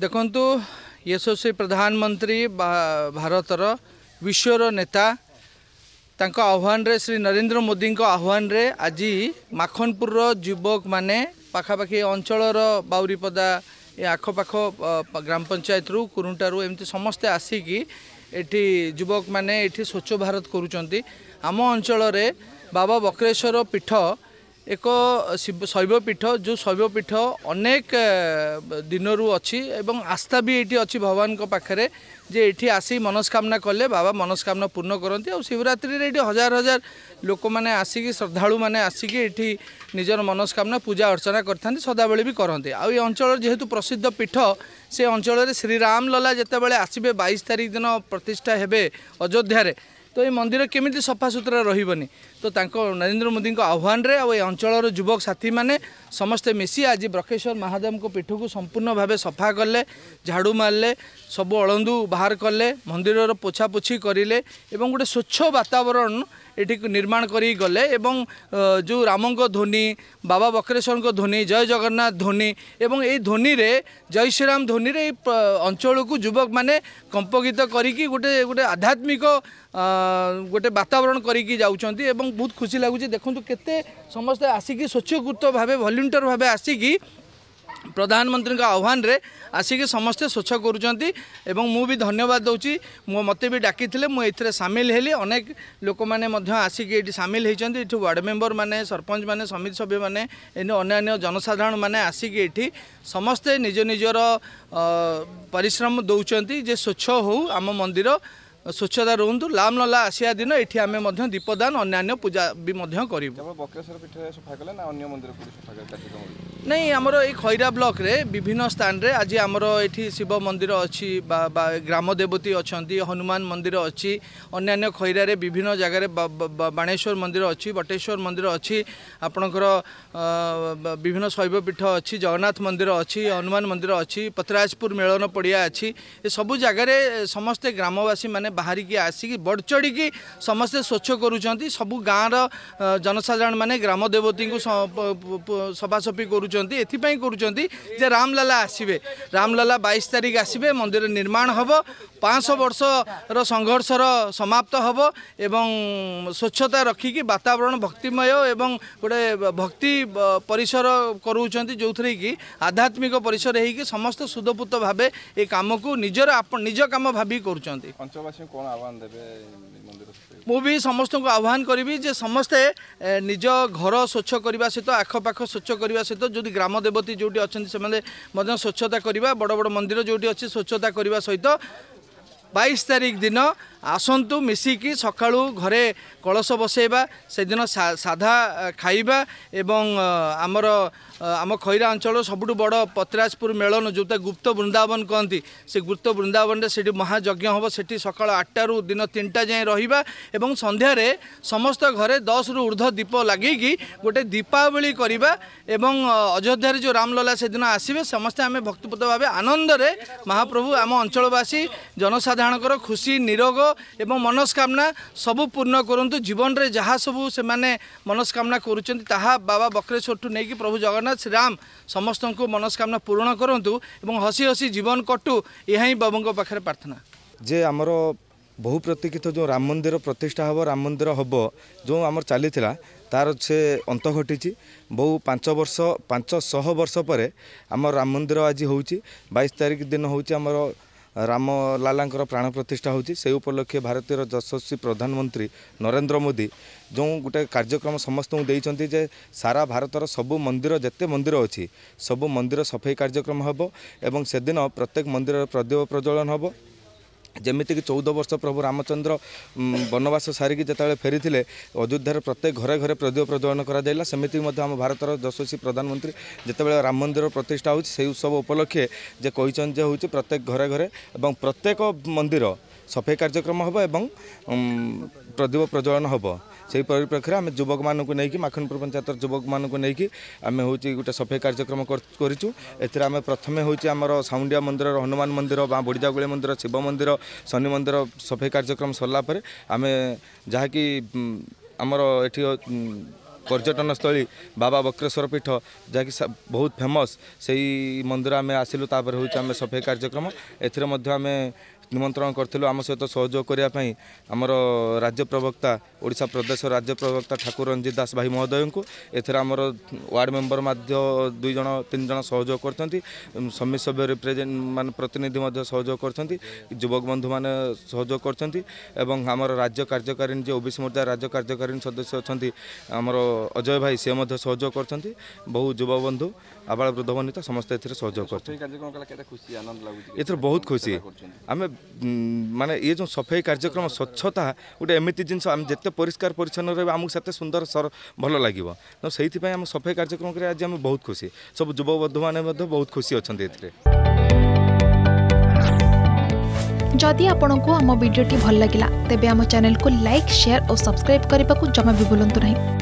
ଦେଖନ୍ତୁ ୟଶସ୍ୱୀ ପ୍ରଧାନମନ୍ତ୍ରୀ ଭାରତର ବିଶ୍ୱର ନେତା ତାଙ୍କ ଆହ୍ୱାନରେ ଶ୍ରୀ ନରେନ୍ଦ୍ର ମୋଦିଙ୍କ ଆହ୍ୱାନରେ ଆଜି ମାଖନପୁରର ଯୁବକମାନେ ପାଖାପାଖି ଅଞ୍ଚଳର ବାଉରିପଦା ଏ ଆଖପାଖ ଗ୍ରାମ ପଞ୍ଚାୟତରୁ କୁରୁଣ୍ଟାରୁ ଏମିତି ସମସ୍ତେ ଆସିକି ଏଠି ଯୁବକମାନେ ଏଠି ସ୍ୱଚ୍ଛ ଭାରତ କରୁଛନ୍ତି ଆମ ଅଞ୍ଚଳରେ ବାବା ବକ୍ରେଶ୍ୱର ପୀଠ ଏକ ଶୈବପୀଠ ଯେଉଁ ଶୈବପୀଠ ଅନେକ ଦିନରୁ ଅଛି ଏବଂ ଆସ୍ଥା ବି ଏଇଠି ଅଛି ଭଗବାନଙ୍କ ପାଖରେ ଯେ ଏଠି ଆସି ମନସ୍କାମନା କଲେ ବାବା ମନସ୍କାମନା ପୂର୍ଣ୍ଣ କରନ୍ତି ଆଉ ଶିବରାତ୍ରିରେ ଏଠି ହଜାର ହଜାର ଲୋକମାନେ ଆସିକି ଶ୍ରଦ୍ଧାଳୁମାନେ ଆସିକି ଏଠି ନିଜର ମନସ୍କାମନା ପୂଜା ଅର୍ଚ୍ଚନା କରିଥାନ୍ତି ସଦାବେଳେ ବି କରନ୍ତି ଆଉ ଏ ଅଞ୍ଚଳର ଯେହେତୁ ପ୍ରସିଦ୍ଧ ପୀଠ ସେ ଅଞ୍ଚଳରେ ଶ୍ରୀରାମଲଲା ଯେତେବେଳେ ଆସିବେ ବାଇଶ ତାରିଖ ଦିନ ପ୍ରତିଷ୍ଠା ହେବେ ଅଯୋଧ୍ୟାରେ ତ ଏ ମନ୍ଦିର କେମିତି ସଫାସୁତୁରା ରହିବନି ତ ତାଙ୍କ ନରେନ୍ଦ୍ର ମୋଦିଙ୍କ ଆହ୍ୱାନରେ ଆଉ ଏ ଅଞ୍ଚଳର ଯୁବକ ସାଥୀମାନେ ସମସ୍ତେ ମିଶି ଆଜି ବ୍ରକେଶ୍ୱର ମହାଦେବଙ୍କ ପୀଠକୁ ସମ୍ପୂର୍ଣ୍ଣ ଭାବେ ସଫା କଲେ ଝାଡ଼ୁ ମାରିଲେ ସବୁ ଅଳନ୍ଦୁ ବାହାର କଲେ ମନ୍ଦିରର ପୋଛାପୋଛି କରିଲେ ଏବଂ ଗୋଟେ ସ୍ୱଚ୍ଛ ବାତାବରଣ ଏଠିକୁ ନିର୍ମାଣ କରି ଗଲେ ଏବଂ ଯେଉଁ ରାମଙ୍କ ଧ୍ୱନି ବାବା ବକ୍ରେଶ୍ୱରଙ୍କ ଧ୍ୱନି ଜୟ ଜଗନ୍ନାଥ ଧ୍ୱନି ଏବଂ ଏଇ ଧ୍ୱନିରେ ଜୟ ଶ୍ରୀରାମ ଧ୍ୱନିରେ ଏଇ ଅଞ୍ଚଳକୁ ଯୁବକମାନେ କମ୍ପଗୀତ କରିକି ଗୋଟେ ଗୋଟେ ଆଧ୍ୟାତ୍ମିକ ଗୋଟେ ବାତାବରଣ କରିକି ଯାଉଛନ୍ତି ଏବଂ ବହୁତ ଖୁସି ଲାଗୁଛି ଦେଖନ୍ତୁ କେତେ ସମସ୍ତେ ଆସିକି ସ୍ୱଚ୍ଛକୃତ ଭାବେ ଭଲ୍ୟୁଣ୍ଟିୟର ଭାବେ ଆସିକି ପ୍ରଧାନମନ୍ତ୍ରୀଙ୍କ ଆହ୍ୱାନରେ ଆସିକି ସମସ୍ତେ ସ୍ୱଚ୍ଛ କରୁଛନ୍ତି ଏବଂ ମୁଁ ବି ଧନ୍ୟବାଦ ଦେଉଛି ମୋ ମୋତେ ବି ଡାକିଥିଲେ ମୁଁ ଏଥିରେ ସାମିଲ ହେଲି ଅନେକ ଲୋକମାନେ ମଧ୍ୟ ଆସିକି ଏଠି ସାମିଲ ହୋଇଛନ୍ତି ଏଠି ୱାର୍ଡ଼ ମେମ୍ବରମାନେ ସରପଞ୍ଚମାନେ ସମିତି ସଭ୍ୟମାନେ ଏମିତି ଅନ୍ୟାନ୍ୟ ଜନସାଧାରଣମାନେ ଆସିକି ଏଠି ସମସ୍ତେ ନିଜ ନିଜର ପରିଶ୍ରମ ଦେଉଛନ୍ତି ଯେ ସ୍ୱଚ୍ଛ ହେଉ ଆମ ମନ୍ଦିର ସ୍ୱଚ୍ଛତା ରୁହନ୍ତୁ ଲାମଲଲା ଆସିବା ଦିନ ଏଠି ଆମେ ମଧ୍ୟ ଦୀପଦାନ ଅନ୍ୟାନ୍ୟ ପୂଜା ବି ମଧ୍ୟ କରିବୁ ବକ୍ରେଶ୍ୱର ପୀଠରେ ସଫା କଲେ ନା ଅନ୍ୟ ମନ୍ଦିର ନାଇଁ ଆମର ଏଇ ଖଇରା ବ୍ଲକରେ ବିଭିନ୍ନ ସ୍ଥାନରେ ଆଜି ଆମର ଏଠି ଶିବ ମନ୍ଦିର ଅଛି ବା ଗ୍ରାମ ଦେବତୀ ଅଛନ୍ତି ହନୁମାନ ମନ୍ଦିର ଅଛି ଅନ୍ୟାନ୍ୟ ଖଇରାରେ ବିଭିନ୍ନ ଜାଗାରେ ବାଣେଶ୍ୱର ମନ୍ଦିର ଅଛି ବଟେଶ୍ୱର ମନ୍ଦିର ଅଛି ଆପଣଙ୍କର ବିଭିନ୍ନ ଶୈବପୀଠ ଅଛି ଜଗନ୍ନାଥ ମନ୍ଦିର ଅଛି ହନୁମାନ ମନ୍ଦିର ଅଛି ପଥରାଜପୁର ମେଳନ ପଡ଼ିଆ ଅଛି ଏସବୁ ଜାଗାରେ ସମସ୍ତେ ଗ୍ରାମବାସୀମାନେ ବାହାରିକି ଆସିକି ବଡ଼ ଚଢ଼ିକି ସମସ୍ତେ ସ୍ୱଚ୍ଛ କରୁଛନ୍ତି ସବୁ ଗାଁର ଜନସାଧାରଣମାନେ ଗ୍ରାମ ଦେବତୀଙ୍କୁ ସଭାସଫି କରୁଛନ୍ତି କରୁଛନ୍ତି ଏଥିପାଇଁ କରୁଛନ୍ତି ଯେ ରାମଲାଲା ଆସିବେ ରାମଲାଲା ବାଇଶ ତାରିଖ ଆସିବେ ମନ୍ଦିର ନିର୍ମାଣ ହେବ ପାଞ୍ଚଶହ ବର୍ଷର ସଂଘର୍ଷର ସମାପ୍ତ ହେବ ଏବଂ ସ୍ୱଚ୍ଛତା ରଖିକି ବାତାବରଣ ଭକ୍ତିମୟ ଏବଂ ଗୋଟେ ଭକ୍ତି ପରିସର କରାଉଛନ୍ତି ଯେଉଁଥିରେ କି ଆଧ୍ୟାତ୍ମିକ ପରିସର ହେଇକି ସମସ୍ତେ ସୁଦପୁତ ଭାବେ ଏ କାମକୁ ନିଜର ନିଜ କାମ ଭାବି କରୁଛନ୍ତି ମୁଁ ବି ସମସ୍ତଙ୍କୁ ଆହ୍ୱାନ କରିବି ଯେ ସମସ୍ତେ ନିଜ ଘର ସ୍ୱଚ୍ଛ କରିବା ସହିତ ଆଖପାଖ ସ୍ୱଚ୍ଛ କରିବା ସହିତ ଯେଉଁଠି ଗ୍ରାମ ଦେବତୀ ଯେଉଁଠି ଅଛନ୍ତି ସେମାନେ ମଧ୍ୟ ସ୍ୱଚ୍ଛତା କରିବା ବଡ଼ ବଡ଼ ମନ୍ଦିର ଯେଉଁଠି ଅଛି ସ୍ୱଚ୍ଛତା କରିବା ସହିତ ବାଇଶ ତାରିଖ ଦିନ ଆସନ୍ତୁ ମିଶିକି ସକାଳୁ ଘରେ କଳସ ବସେଇବା ସେଦିନ ସାଧା ଖାଇବା ଏବଂ ଆମର ଆମ ଖଇରା ଅଞ୍ଚଳ ସବୁଠୁ ବଡ଼ ପତ୍ରାଜପୁର ମେଳନ ଯେଉଁଟା ଗୁପ୍ତ ବୃନ୍ଦାବନ କହନ୍ତି ସେ ଗୁପ୍ତ ବୃନ୍ଦାବନରେ ସେଠି ମହାଯଜ୍ଞ ହେବ ସେଠି ସକାଳ ଆଠଟାରୁ ଦିନ ତିନିଟା ଯାଏଁ ରହିବା ଏବଂ ସନ୍ଧ୍ୟାରେ ସମସ୍ତ ଘରେ ଦଶରୁ ଉର୍ଦ୍ଧ୍ୱ ଦୀପ ଲାଗିକି ଗୋଟେ ଦୀପାବଳି କରିବା ଏବଂ ଅଯୋଧ୍ୟାରେ ଯେଉଁ ରାମଲଲା ସେଦିନ ଆସିବେ ସମସ୍ତେ ଆମେ ଭକ୍ତିପୂତ ଭାବେ ଆନନ୍ଦରେ ମହାପ୍ରଭୁ ଆମ ଅଞ୍ଚଳବାସୀ ଜନସାଧାରଣଙ୍କର ଖୁସି ନିରୋଗ ଏବଂ ମନସ୍କାମନା ସବୁ ପୂର୍ଣ୍ଣ କରନ୍ତୁ ଜୀବନରେ ଯାହା ସବୁ ସେମାନେ ମନସ୍କାମନା କରୁଛନ୍ତି ତାହା ବାବା ବକ୍ରେଶ୍ୱରଠୁ ନେଇକି ପ୍ରଭୁ ଜଗନ୍ନାଥ ଶ୍ରୀରାମ ସମସ୍ତଙ୍କୁ ମନସ୍କାମନା ପୂରଣ କରନ୍ତୁ ଏବଂ ହସି ହସି ଜୀବନ କଟୁ ଏହା ହିଁ ବାବୁଙ୍କ ପାଖରେ ପ୍ରାର୍ଥନା ଯେ ଆମର ବହୁ ପ୍ରତୀକ୍ଷିତ ଯେଉଁ ରାମ ମନ୍ଦିର ପ୍ରତିଷ୍ଠା ହେବ ରାମ ମନ୍ଦିର ହେବ ଯେଉଁ ଆମର ଚାଲିଥିଲା ତାର ସେ ଅନ୍ତ ଘଟିଛି ବହୁ ପାଞ୍ଚ ବର୍ଷ ପାଞ୍ଚଶହ ବର୍ଷ ପରେ ଆମ ରାମ ମନ୍ଦିର ଆଜି ହେଉଛି ବାଇଶ ତାରିଖ ଦିନ ହେଉଛି ଆମର ରାମ ଲାଲାଙ୍କର ପ୍ରାଣ ପ୍ରତିଷ୍ଠା ହେଉଛି ସେହି ଉପଲକ୍ଷେ ଭାରତୀୟର ଯଶସ୍ୱୀ ପ୍ରଧାନମନ୍ତ୍ରୀ ନରେନ୍ଦ୍ର ମୋଦି ଯେଉଁ ଗୋଟେ କାର୍ଯ୍ୟକ୍ରମ ସମସ୍ତଙ୍କୁ ଦେଇଛନ୍ତି ଯେ ସାରା ଭାରତର ସବୁ ମନ୍ଦିର ଯେତେ ମନ୍ଦିର ଅଛି ସବୁ ମନ୍ଦିର ସଫେଇ କାର୍ଯ୍ୟକ୍ରମ ହେବ ଏବଂ ସେଦିନ ପ୍ରତ୍ୟେକ ମନ୍ଦିରର ପ୍ରଦୀପ ପ୍ରଜ୍ୱଳନ ହେବ ଯେମିତିକି ଚଉଦ ବର୍ଷ ପ୍ରଭୁ ରାମଚନ୍ଦ୍ର ବନବାସ ସାରିକି ଯେତେବେଳେ ଫେରିଥିଲେ ଅଯୋଧ୍ୟାରେ ପ୍ରତ୍ୟେକ ଘରେ ଘରେ ପ୍ରଦୀପ ପ୍ରଜ୍ୱଳନ କରାଯାଇଥିଲା ସେମିତି ମଧ୍ୟ ଆମ ଭାରତର ଯଶସ୍ୱୀ ପ୍ରଧାନମନ୍ତ୍ରୀ ଯେତେବେଳେ ରାମ ମନ୍ଦିର ପ୍ରତିଷ୍ଠା ହେଉଛି ସେହି ଉତ୍ସବ ଉପଲକ୍ଷେ ଯେ କହିଛନ୍ତି ଯେ ହେଉଛି ପ୍ରତ୍ୟେକ ଘରେ ଘରେ ଏବଂ ପ୍ରତ୍ୟେକ ମନ୍ଦିର ସଫେଇ କାର୍ଯ୍ୟକ୍ରମ ହେବ ଏବଂ ପ୍ରଦୀପ ପ୍ରଜ୍ୱଳନ ହେବ সেই পরিপ্রেক্ষীরে আমি যুবক মানুষ নেই মাখনপুর পঞ্চায়েতর যুবক মানুষ নেই আমি হচ্ছে গোটে সফেই কার্যক্রম করছু এতে আমি প্রথমে হচ্ছে আমার সাউন্ডিয়া মন্দির হনুমান মন্দির বা বড়িজাগুড়ি মন্দির শিব মন্দির শনি মন্দির সফেই কার্যক্রম সরলা পরে আমি যা কি আমার এটি ପର୍ଯ୍ୟଟନସ୍ଥଳୀ ବାବା ବକ୍ରେଶ୍ୱର ପୀଠ ଯାହାକି ବହୁତ ଫେମସ୍ ସେଇ ମନ୍ଦିର ଆମେ ଆସିଲୁ ତାପରେ ହେଉଛି ଆମେ ସଫେଇ କାର୍ଯ୍ୟକ୍ରମ ଏଥିରେ ମଧ୍ୟ ଆମେ ନିମନ୍ତ୍ରଣ କରିଥିଲୁ ଆମ ସହିତ ସହଯୋଗ କରିବା ପାଇଁ ଆମର ରାଜ୍ୟ ପ୍ରବକ୍ତା ଓଡ଼ିଶା ପ୍ରଦେଶ ରାଜ୍ୟ ପ୍ରବକ୍ତା ଠାକୁର ରଞ୍ଜିତ ଦାସ ଭାଇ ମହୋଦୟଙ୍କୁ ଏଥିରେ ଆମର ୱାର୍ଡ଼ ମେମ୍ବର ମଧ୍ୟ ଦୁଇ ଜଣ ତିନି ଜଣ ସହଯୋଗ କରିଛନ୍ତି ସମିତି ସଭ୍ୟ ରିପ୍ରେଜେଣ୍ଟ ମାନେ ପ୍ରତିନିଧି ମଧ୍ୟ ସହଯୋଗ କରିଛନ୍ତି ଯୁବକ ବନ୍ଧୁମାନେ ସହଯୋଗ କରିଛନ୍ତି ଏବଂ ଆମର ରାଜ୍ୟ କାର୍ଯ୍ୟକାରିଣୀ ଯିଏ ଓବିସି ମୋର୍ଚ୍ଚା ରାଜ୍ୟ କାର୍ଯ୍ୟକାରିଣୀ ସଦସ୍ୟ ଅଛନ୍ତି ଆମର ଅଜୟ ଭାଇ ସେ ମଧ୍ୟ ସହଯୋଗ କରିଛନ୍ତି ବହୁ ଯୁବବନ୍ଧୁ ଆବାଳ ବୃଦ୍ଧ ବନିତା ସମସ୍ତେ ଏଥିରେ ସହଯୋଗ କରିଛନ୍ତି ଏଥିରେ ବହୁତ ଖୁସି ଆମେ ମାନେ ଏ ଯେଉଁ ସଫେଇ କାର୍ଯ୍ୟକ୍ରମ ସ୍ୱଚ୍ଛତା ଗୋଟେ ଏମିତି ଜିନିଷ ଆମେ ଯେତେ ପରିଷ୍କାର ପରିଚ୍ଛନ୍ନ ରହିବା ଆମକୁ ସେତେ ସୁନ୍ଦର ସର ଭଲ ଲାଗିବ ତ ସେଇଥିପାଇଁ ଆମ ସଫେଇ କାର୍ଯ୍ୟକ୍ରମ କରି ଆଜି ଆମେ ବହୁତ ଖୁସି ସବୁ ଯୁବବନ୍ଧୁମାନେ ମଧ୍ୟ ବହୁତ ଖୁସି ଅଛନ୍ତି ଏଥିରେ ଯଦି ଆପଣଙ୍କୁ ଆମ ଭିଡ଼ିଓଟି ଭଲ ଲାଗିଲା ତେବେ ଆମ ଚ୍ୟାନେଲକୁ ଲାଇକ୍ ସେୟାର ଓ ସବସ୍କ୍ରାଇବ୍ କରିବାକୁ ଜମା ବି ଭୁଲନ୍ତୁ ନାହିଁ